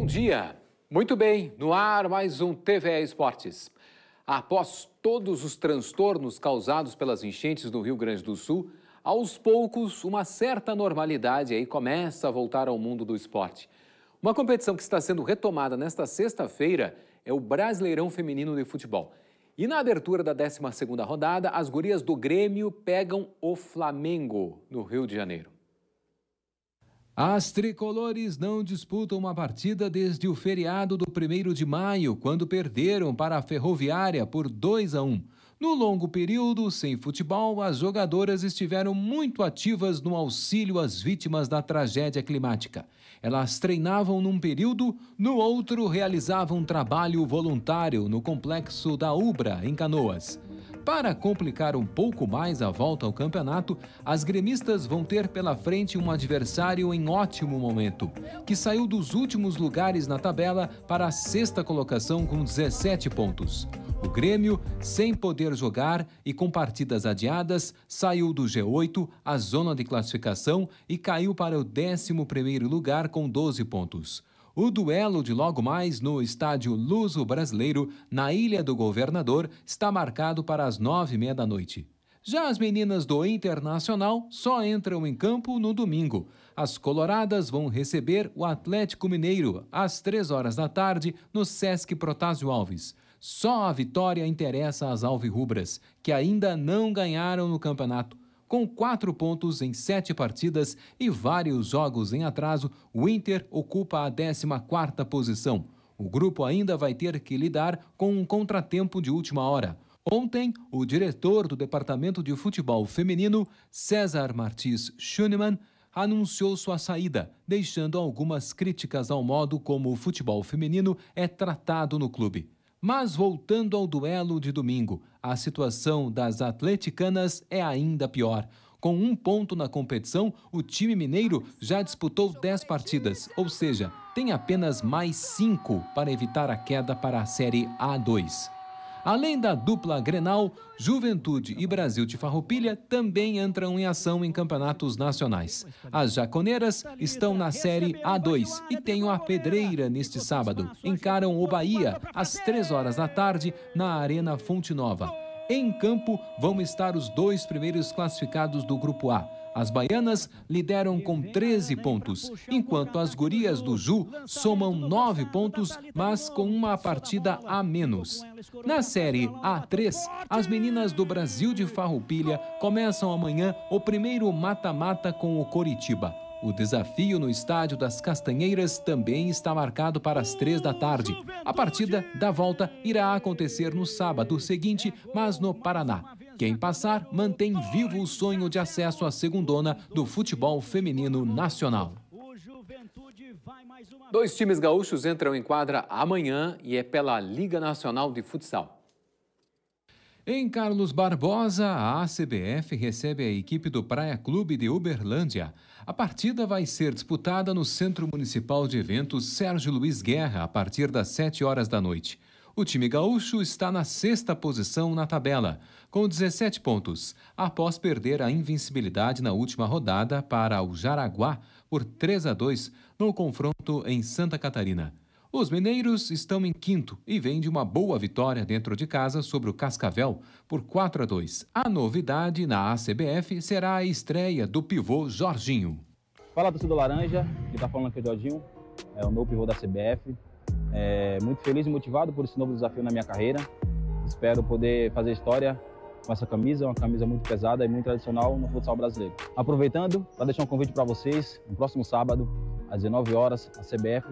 Bom dia! Muito bem, no ar mais um TVE Esportes. Após todos os transtornos causados pelas enchentes do Rio Grande do Sul, aos poucos uma certa normalidade aí começa a voltar ao mundo do esporte. Uma competição que está sendo retomada nesta sexta-feira é o Brasileirão Feminino de Futebol. E na abertura da 12ª rodada, as gurias do Grêmio pegam o Flamengo no Rio de Janeiro. As tricolores não disputam uma partida desde o feriado do 1 de maio, quando perderam para a Ferroviária por 2 a 1. No longo período sem futebol, as jogadoras estiveram muito ativas no auxílio às vítimas da tragédia climática. Elas treinavam num período, no outro realizavam trabalho voluntário no complexo da Ubra, em Canoas. Para complicar um pouco mais a volta ao campeonato, as gremistas vão ter pela frente um adversário em ótimo momento, que saiu dos últimos lugares na tabela para a sexta colocação com 17 pontos. O Grêmio, sem poder jogar e com partidas adiadas, saiu do G8, a zona de classificação, e caiu para o 11 primeiro lugar com 12 pontos. O duelo de logo mais no estádio Luso Brasileiro, na Ilha do Governador, está marcado para as nove e meia da noite. Já as meninas do Internacional só entram em campo no domingo. As coloradas vão receber o Atlético Mineiro às três horas da tarde no Sesc Protásio Alves. Só a vitória interessa às alvirrubras, que ainda não ganharam no campeonato. Com quatro pontos em sete partidas e vários jogos em atraso, o Inter ocupa a 14 posição. O grupo ainda vai ter que lidar com um contratempo de última hora. Ontem, o diretor do Departamento de Futebol Feminino, César Martins Schunemann, anunciou sua saída, deixando algumas críticas ao modo como o futebol feminino é tratado no clube. Mas voltando ao duelo de domingo, a situação das atleticanas é ainda pior. Com um ponto na competição, o time mineiro já disputou 10 partidas, ou seja, tem apenas mais 5 para evitar a queda para a Série A2. Além da dupla Grenal, Juventude e Brasil de Farroupilha também entram em ação em campeonatos nacionais. As Jaconeiras estão na Série A2 e têm a Pedreira neste sábado. Encaram o Bahia às três horas da tarde na Arena Fonte Nova. Em campo vão estar os dois primeiros classificados do Grupo A. As baianas lideram com 13 pontos, enquanto as gurias do Ju somam 9 pontos, mas com uma partida a menos. Na série A3, as meninas do Brasil de Farroupilha começam amanhã o primeiro mata-mata com o Coritiba. O desafio no estádio das Castanheiras também está marcado para as três da tarde. A partida da volta irá acontecer no sábado seguinte, mas no Paraná. Quem passar mantém vivo o sonho de acesso à segundona do futebol feminino nacional. Dois times gaúchos entram em quadra amanhã e é pela Liga Nacional de Futsal. Em Carlos Barbosa, a ACBF recebe a equipe do Praia Clube de Uberlândia. A partida vai ser disputada no Centro Municipal de Eventos Sérgio Luiz Guerra a partir das 7 horas da noite. O time gaúcho está na sexta posição na tabela, com 17 pontos, após perder a invencibilidade na última rodada para o Jaraguá por 3 a 2 no confronto em Santa Catarina. Os mineiros estão em quinto e vêm de uma boa vitória dentro de casa sobre o Cascavel por 4 a 2. A novidade na ACBF será a estreia do pivô Jorginho. Fala torcedor laranja, que está falando aqui é o Jorginho, é o novo pivô da CBF. É, muito feliz e motivado por esse novo desafio na minha carreira. Espero poder fazer história com essa camisa, uma camisa muito pesada e muito tradicional no futsal brasileiro. Aproveitando, para deixar um convite para vocês, no próximo sábado, às 19 horas, a CBF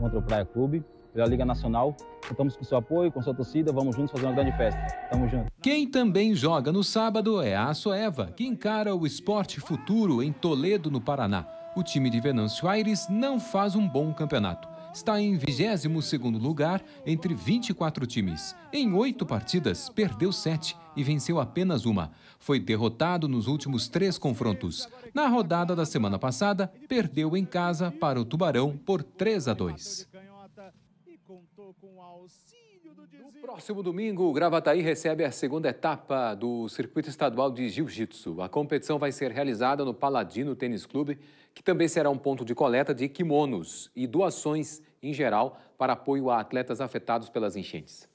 contra o Praia Clube, pela Liga Nacional. Contamos com seu apoio, com sua torcida, vamos juntos fazer uma grande festa. Tamo junto. Quem também joga no sábado é a Soeva, que encara o Esporte Futuro em Toledo, no Paraná. O time de Venâncio Aires não faz um bom campeonato está em 22º lugar entre 24 times. Em oito partidas, perdeu sete e venceu apenas uma. Foi derrotado nos últimos três confrontos. Na rodada da semana passada, perdeu em casa para o Tubarão por 3 a 2. No próximo domingo, o Gravataí recebe a segunda etapa do Circuito Estadual de Jiu-Jitsu. A competição vai ser realizada no Paladino Tênis Clube, que também será um ponto de coleta de kimonos e doações em geral para apoio a atletas afetados pelas enchentes.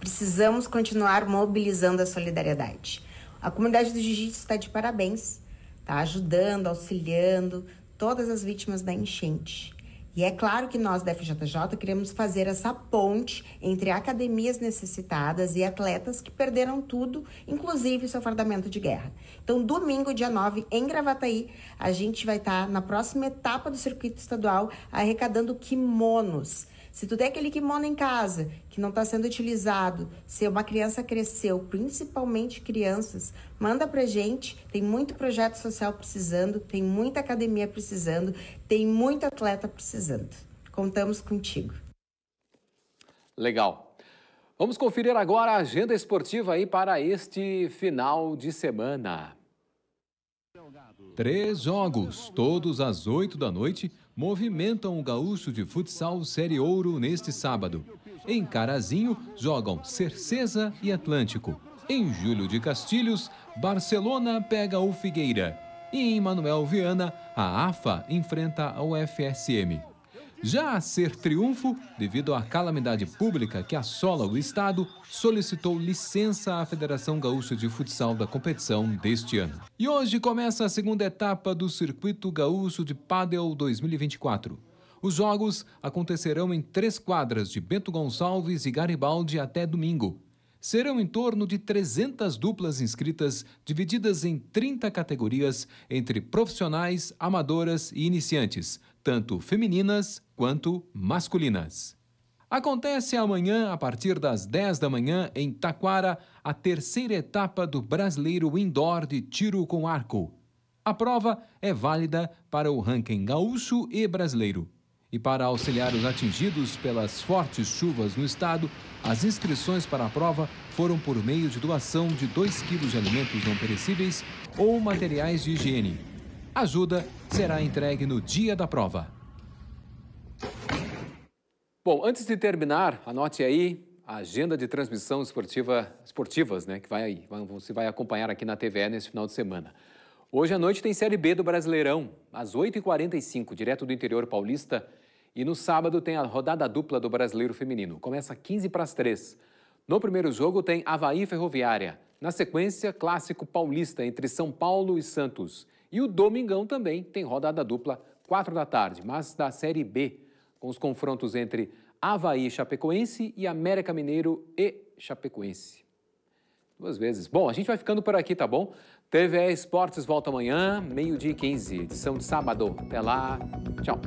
Precisamos continuar mobilizando a solidariedade. A comunidade do Jiu-Jitsu está de parabéns, está ajudando, auxiliando todas as vítimas da enchente. E é claro que nós da FJJ queremos fazer essa ponte entre academias necessitadas e atletas que perderam tudo, inclusive seu fardamento de guerra. Então, domingo, dia 9, em Gravataí, a gente vai estar tá na próxima etapa do circuito estadual arrecadando kimonos se tu tem aquele kimono em casa que não está sendo utilizado, se uma criança cresceu, principalmente crianças, manda pra gente. Tem muito projeto social precisando, tem muita academia precisando, tem muito atleta precisando. Contamos contigo. Legal. Vamos conferir agora a agenda esportiva aí para este final de semana. Três jogos, todos às oito da noite movimentam o gaúcho de futsal Série Ouro neste sábado. Em Carazinho, jogam Cercesa e Atlântico. Em Júlio de Castilhos, Barcelona pega o Figueira. E em Manuel Viana, a AFA enfrenta o FSM já a ser triunfo, devido à calamidade pública que assola o Estado, solicitou licença à Federação Gaúcha de Futsal da competição deste ano. E hoje começa a segunda etapa do Circuito Gaúcho de Padel 2024. Os jogos acontecerão em três quadras de Bento Gonçalves e Garibaldi até domingo. Serão em torno de 300 duplas inscritas, divididas em 30 categorias entre profissionais, amadoras e iniciantes, tanto femininas quanto masculinas. Acontece amanhã, a partir das 10 da manhã, em Taquara, a terceira etapa do Brasileiro Indoor de Tiro com Arco. A prova é válida para o ranking gaúcho e brasileiro. E para auxiliar os atingidos pelas fortes chuvas no estado, as inscrições para a prova foram por meio de doação de 2 quilos de alimentos não perecíveis ou materiais de higiene ajuda será entregue no dia da prova. Bom, antes de terminar, anote aí a agenda de transmissão esportiva, esportivas, né, que vai, aí, você vai acompanhar aqui na TVE nesse final de semana. Hoje à noite tem Série B do Brasileirão, às 8h45, direto do interior paulista. E no sábado tem a rodada dupla do Brasileiro Feminino. Começa 15 para as 3. No primeiro jogo tem Havaí Ferroviária. Na sequência, clássico paulista entre São Paulo e Santos. E o domingão também tem rodada dupla, 4 da tarde, mas da Série B, com os confrontos entre Havaí Chapecoense e América Mineiro e Chapecoense. Duas vezes. Bom, a gente vai ficando por aqui, tá bom? TVE Esportes volta amanhã, meio-dia e 15, edição de sábado. Até lá. Tchau.